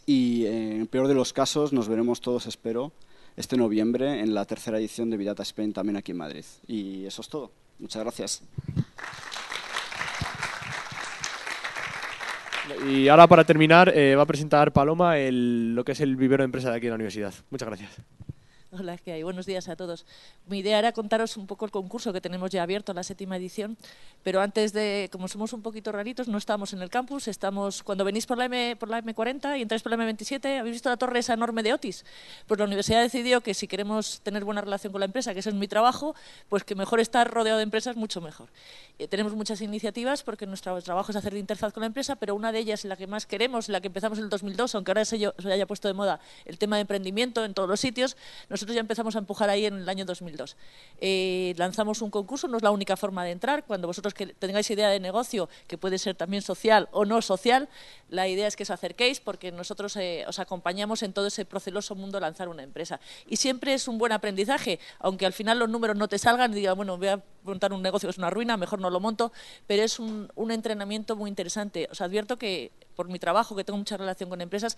y, en el peor de los casos, nos veremos todos, espero, este noviembre en la tercera edición de vidata Spain también aquí en Madrid. Y eso es todo. Muchas gracias. Y ahora para terminar eh, va a presentar Paloma lo que es el vivero de empresa de aquí en la universidad. Muchas gracias. Hola, ¿qué hay? Buenos días a todos. Mi idea era contaros un poco el concurso que tenemos ya abierto, la séptima edición, pero antes de, como somos un poquito raritos, no estamos en el campus, estamos, cuando venís por la, M, por la M40 y entráis por la M27, ¿habéis visto la torre esa enorme de Otis? Pues la universidad decidió que si queremos tener buena relación con la empresa, que ese es mi trabajo, pues que mejor estar rodeado de empresas, mucho mejor. Eh, tenemos muchas iniciativas porque nuestro trabajo es hacer de interfaz con la empresa, pero una de ellas, la que más queremos, la que empezamos en el 2002, aunque ahora se, haya puesto de moda el tema de emprendimiento en todos los sitios, nos nosotros ya empezamos a empujar ahí en el año 2002. Eh, lanzamos un concurso, no es la única forma de entrar. Cuando vosotros que tengáis idea de negocio, que puede ser también social o no social, la idea es que os acerquéis porque nosotros eh, os acompañamos en todo ese proceloso mundo lanzar una empresa. Y siempre es un buen aprendizaje, aunque al final los números no te salgan y digas, bueno, voy a montar un negocio que es una ruina, mejor no lo monto, pero es un, un entrenamiento muy interesante. Os advierto que por mi trabajo, que tengo mucha relación con empresas,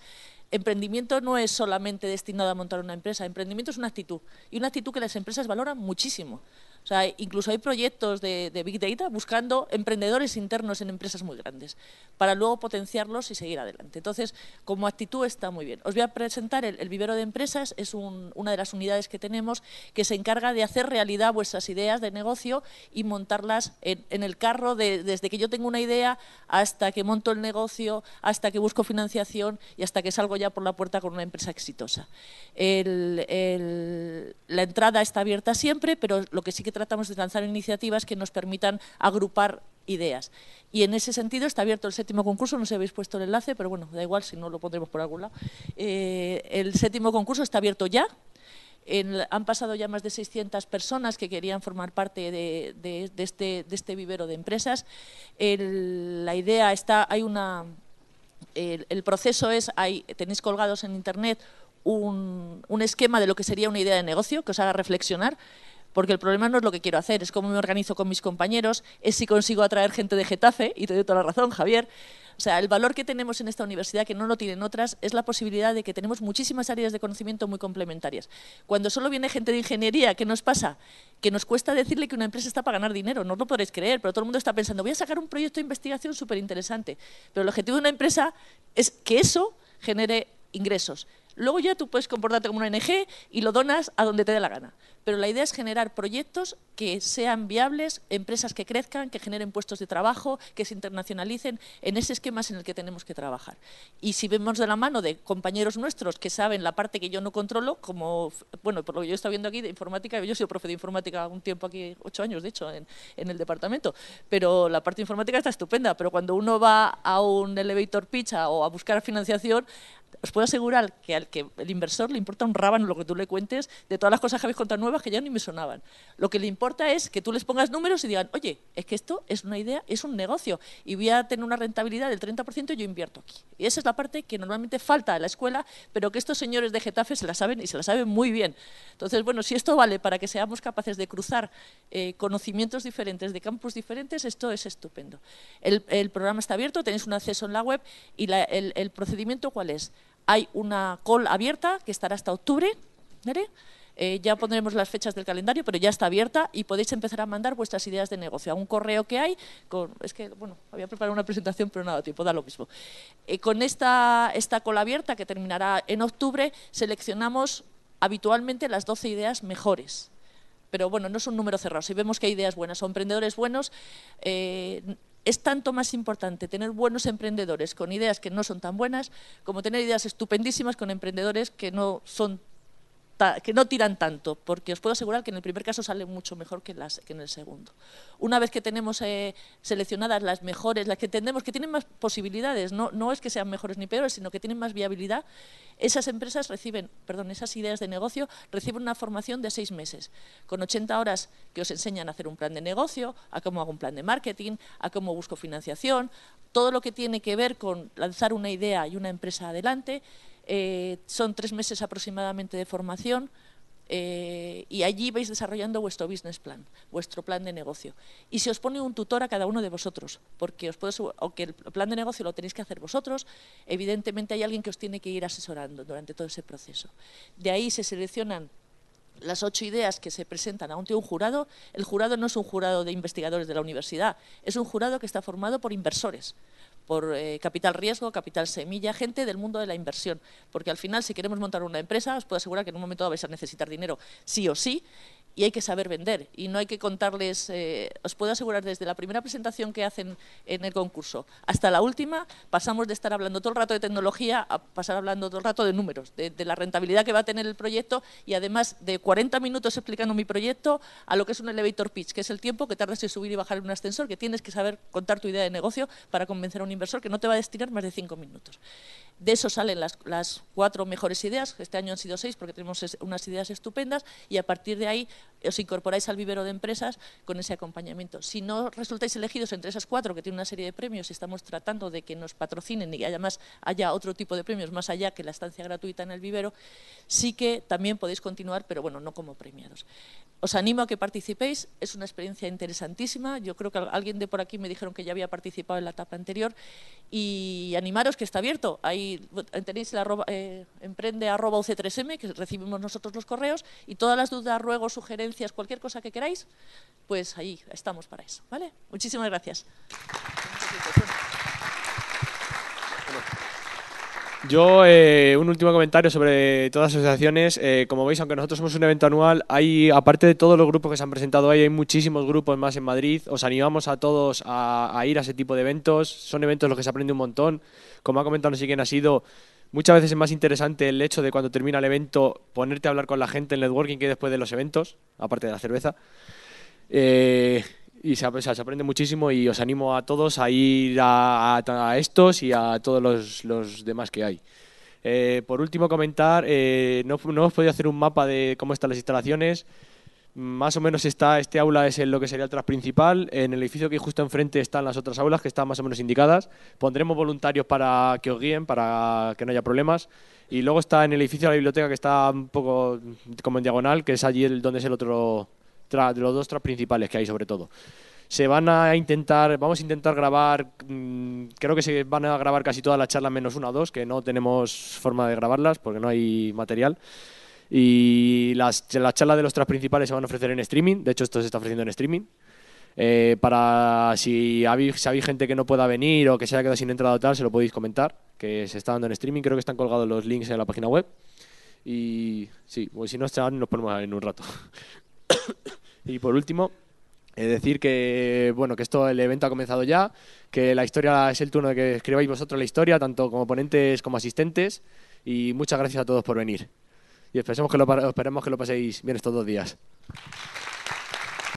emprendimiento no es solamente destinado a montar una empresa, emprendimiento es una actitud y una actitud que las empresas valoran muchísimo. O sea, incluso hay proyectos de, Big Data buscando emprendedores internos en empresas muy grandes para luego potenciarlos y seguir adelante. Entonces, como actitud está muy bien. Os voy a presentar el, vivero de empresas, es una de las unidades que tenemos que se encarga de hacer realidad vuestras ideas de negocio y montarlas en, el carro desde que yo tengo una idea hasta que monto el negocio, hasta que busco financiación y hasta que salgo ya por la puerta con una empresa exitosa. la entrada está abierta siempre, pero lo que sí que tratamos de lanzar iniciativas que nos permitan agrupar ideas. Y en ese sentido está abierto el séptimo concurso, no sé si habéis puesto el enlace, pero bueno, da igual, si no lo pondremos por algún lado. Eh, el séptimo concurso está abierto ya, han pasado ya más de 600 personas que querían formar parte de, este, este, vivero de empresas. la idea está, hay una, el, proceso es, hay, tenéis colgados en internet un, un, esquema de lo que sería una idea de negocio que os haga reflexionar porque el problema no es lo que quiero hacer, es cómo me organizo con mis compañeros, es si consigo atraer gente de Getafe, y te doy toda la razón, Javier. O sea, el valor que tenemos en esta universidad, que no lo tienen otras, es la posibilidad de que tenemos muchísimas áreas de conocimiento muy complementarias. Cuando solo viene gente de ingeniería, ¿qué nos pasa? Que nos cuesta decirle que una empresa está para ganar dinero, no lo podréis creer, pero todo el mundo está pensando, voy a sacar un proyecto de investigación súper interesante. Pero el objetivo de una empresa es que eso genere ingresos. Luego ya tú puedes comportarte como una ONG y lo donas a donde te dé la gana. Pero la idea es generar proyectos que sean viables, empresas que crezcan, que generen puestos de trabajo, que se internacionalicen, en ese esquema en el que tenemos que trabajar. Y si vemos de la mano de compañeros nuestros que saben la parte que yo no controlo, como, bueno, por lo que yo estoy viendo aquí de informática, yo he sido profe de informática un tiempo aquí, ocho años de hecho, en, el departamento, pero la parte informática está estupenda, pero cuando uno va a un elevator pitch o a buscar financiación, os puedo asegurar que al que el inversor le importa un rábano lo que tú le cuentes de todas las cosas que habéis contado nuevas que ya ni me sonaban. Lo que le importa es que tú les pongas números y digan, oye, es que esto es una idea, es un negocio y voy a tener una rentabilidad del 30% y yo invierto aquí. Y esa es la parte que normalmente falta a la escuela, pero que estos señores de Getafe se la saben y se la saben muy bien. Entonces, bueno, si esto vale para que seamos capaces de cruzar eh, conocimientos diferentes de campus diferentes, esto es estupendo. El, programa está abierto, tenéis un acceso en la web y el procedimiento cuál es? Hay una call abierta que estará hasta octubre, eh, ya pondremos las fechas del calendario, pero ya está abierta y podéis empezar a mandar vuestras ideas de negocio a un correo que hay. es que, bueno, había preparado una presentación, pero nada, tiempo, da lo mismo. Eh, con esta, esta cola abierta, que terminará en octubre, seleccionamos habitualmente las 12 ideas mejores. Pero bueno, no es un número cerrado. Si vemos que hay ideas buenas o emprendedores buenos, eh, es tanto más importante tener buenos emprendedores con ideas que no son tan buenas como tener ideas estupendísimas con emprendedores que no son que no tiran tanto, porque os puedo asegurar que en el primer caso sale mucho mejor que, en el segundo. Una vez que tenemos eh, seleccionadas las mejores, las que entendemos que tienen más posibilidades, no, no es que sean mejores ni peores, sino que tienen más viabilidad, esas empresas reciben, perdón, esas ideas de negocio reciben una formación de seis meses, con 80 horas que os enseñan a hacer un plan de negocio, a cómo hago un plan de marketing, a cómo busco financiación, todo lo que tiene que ver con lanzar una idea y una empresa adelante, eh, son tres meses aproximadamente de formación eh, y allí vais desarrollando vuestro business plan, vuestro plan de negocio. Y se os pone un tutor a cada uno de vosotros, porque el plan de negocio lo tenéis que hacer vosotros, evidentemente hay alguien que os tiene que ir asesorando durante todo ese proceso. De ahí se seleccionan las ocho ideas que se presentan ante un jurado, el jurado no es un jurado de investigadores de la universidad, es un jurado que está formado por inversores, por eh, capital riesgo, capital semilla, gente del mundo de la inversión, porque al final si queremos montar una empresa, os puedo asegurar que en un momento vais a necesitar dinero sí o sí y hay que saber vender y no hay que contarles, eh, os puedo asegurar desde la primera presentación que hacen en el concurso hasta la última, pasamos de estar hablando todo el rato de tecnología a pasar hablando todo el rato de números, de, la rentabilidad que va a tener el proyecto y además de 40 minutos explicando mi proyecto a lo que es un elevator pitch, que es el tiempo que tardas en subir y bajar en un ascensor, que tienes que saber contar tu idea de negocio para convencer a un inversor que no te va a destinar más de 5 minutos. De eso salen las, las cuatro mejores ideas, este año han sido seis porque tenemos unas ideas estupendas y a partir de ahí os incorporáis al vivero de empresas con ese acompañamiento. Si no resultáis elegidos entre esas cuatro, que tienen una serie de premios, y estamos tratando de que nos patrocinen y además haya otro tipo de premios más allá que la estancia gratuita en el vivero, sí que también podéis continuar, pero bueno, no como premiados os animo a que participéis, es una experiencia interesantísima. Yo creo que alguien de por aquí me dijeron que ya había participado en la etapa anterior y animaros que está abierto. Ahí tenéis el emprendeuc 3 m que recibimos nosotros los correos, y todas las dudas, ruegos, sugerencias, cualquier cosa que queráis, pues ahí estamos para eso. ¿vale? Muchísimas gracias. Yo, eh, un último comentario sobre todas las asociaciones. Eh, como veis, aunque nosotros somos un evento anual, hay, aparte de todos los grupos que se han presentado ahí, hay muchísimos grupos más en Madrid. Os animamos a todos a, ir a ese tipo de eventos. Son eventos en los que se aprende un montón. Como ha comentado, no sé quién ha sido. Muchas veces es más interesante el hecho de cuando termina el evento ponerte a hablar con la gente en networking que después de los eventos, aparte de la cerveza. Eh, y se, aprende muchísimo y os animo a todos a ir a, estos y a todos los, demás que hay. Eh, por último, comentar, eh, no, no hemos podido hacer un mapa de cómo están las instalaciones. Más o menos está, este aula es lo que sería el tras principal. En el edificio que hay justo enfrente están las otras aulas que están más o menos indicadas. Pondremos voluntarios para que os guíen, para que no haya problemas. Y luego está en el edificio de la biblioteca que está un poco como en diagonal, que es allí el, donde es el otro de los dos tras principales que hay sobre todo. Se van a intentar, vamos a intentar grabar, mm, creo que se van a grabar casi todas las charlas menos una o dos, que no tenemos forma de grabarlas porque no hay material. Y las, las charlas de los tras principales se van a ofrecer en streaming, de hecho esto se está ofreciendo en streaming. Eh, para si habéis, gente que no pueda venir o que se haya quedado sin entrada o tal, se lo podéis comentar, que se está dando en streaming, creo que están colgados los links en la página web. Y sí, pues si no están, nos ponemos en un rato. y por último, eh, decir que bueno que esto el evento ha comenzado ya, que la historia es el turno de que escribáis vosotros la historia, tanto como ponentes como asistentes, y muchas gracias a todos por venir. Y esperemos que lo, esperemos que lo paséis bien estos dos días.